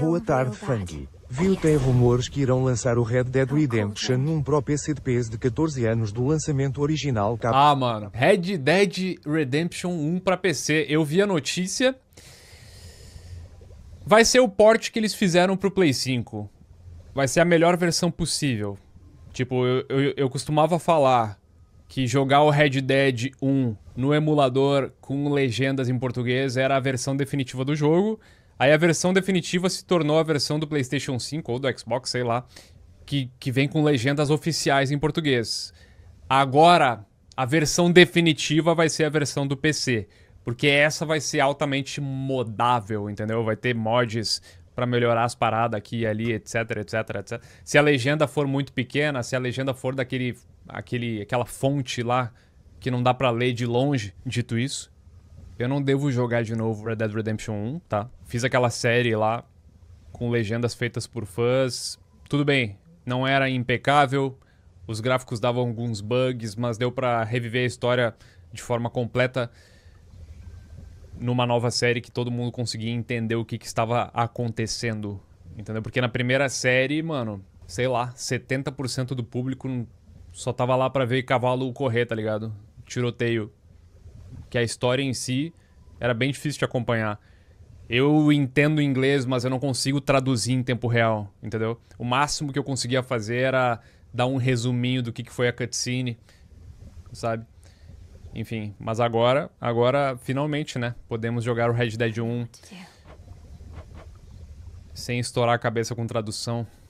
Boa tarde, Funky. Viu tem rumores que irão lançar o Red Dead Redemption num pro PC de de 14 anos do lançamento original. Ah, mano. Red Dead Redemption 1 para PC. Eu vi a notícia. Vai ser o port que eles fizeram pro Play 5. Vai ser a melhor versão possível. Tipo, eu, eu, eu costumava falar que jogar o Red Dead 1 no emulador com legendas em português era a versão definitiva do jogo. Aí a versão definitiva se tornou a versão do PlayStation 5 ou do Xbox, sei lá, que, que vem com legendas oficiais em português. Agora, a versão definitiva vai ser a versão do PC, porque essa vai ser altamente modável, entendeu? Vai ter mods para melhorar as paradas aqui e ali, etc, etc, etc. Se a legenda for muito pequena, se a legenda for daquele aquele aquela fonte lá que não dá para ler de longe, dito isso, eu não devo jogar de novo Red Dead Redemption 1, tá? Fiz aquela série lá com legendas feitas por fãs. Tudo bem, não era impecável, os gráficos davam alguns bugs, mas deu para reviver a história de forma completa numa nova série que todo mundo conseguia entender o que, que estava acontecendo, entendeu? Porque na primeira série, mano, sei lá, 70% do público só tava lá para ver cavalo correr, tá ligado? Tiroteio que a história em si era bem difícil de acompanhar. Eu entendo inglês, mas eu não consigo traduzir em tempo real, entendeu? O máximo que eu conseguia fazer era dar um resuminho do que, foi a cutscene, sabe? Enfim, mas agora, agora finalmente, né? Podemos jogar o Red Dead 1 é? sem estourar a cabeça com tradução.